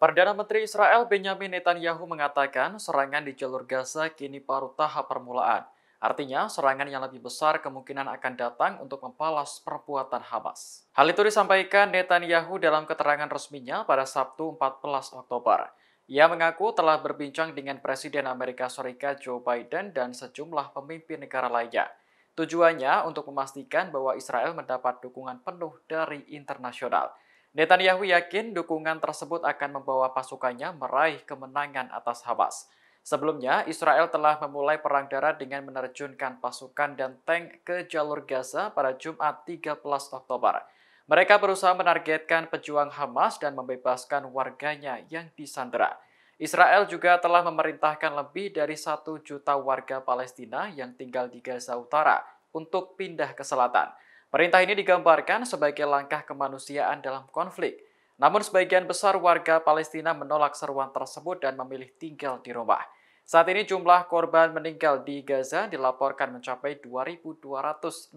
Perdana Menteri Israel Benjamin Netanyahu mengatakan serangan di jalur Gaza kini baru tahap permulaan. Artinya, serangan yang lebih besar kemungkinan akan datang untuk membalas perbuatan Hamas. Hal itu disampaikan Netanyahu dalam keterangan resminya pada Sabtu 14 Oktober. Ia mengaku telah berbincang dengan Presiden Amerika Serikat Joe Biden dan sejumlah pemimpin negara lainnya. Tujuannya untuk memastikan bahwa Israel mendapat dukungan penuh dari internasional. Netanyahu yakin dukungan tersebut akan membawa pasukannya meraih kemenangan atas Hamas. Sebelumnya, Israel telah memulai perang darat dengan menerjunkan pasukan dan tank ke jalur Gaza pada Jumat 13 Oktober. Mereka berusaha menargetkan pejuang Hamas dan membebaskan warganya yang disandera. Israel juga telah memerintahkan lebih dari satu juta warga Palestina yang tinggal di Gaza Utara untuk pindah ke selatan. Perintah ini digambarkan sebagai langkah kemanusiaan dalam konflik. Namun sebagian besar warga Palestina menolak seruan tersebut dan memilih tinggal di rumah. Saat ini jumlah korban meninggal di Gaza dilaporkan mencapai 2.269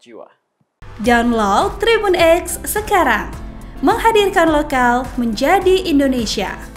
jiwa. Download Tribun X sekarang. Menghadirkan lokal menjadi Indonesia.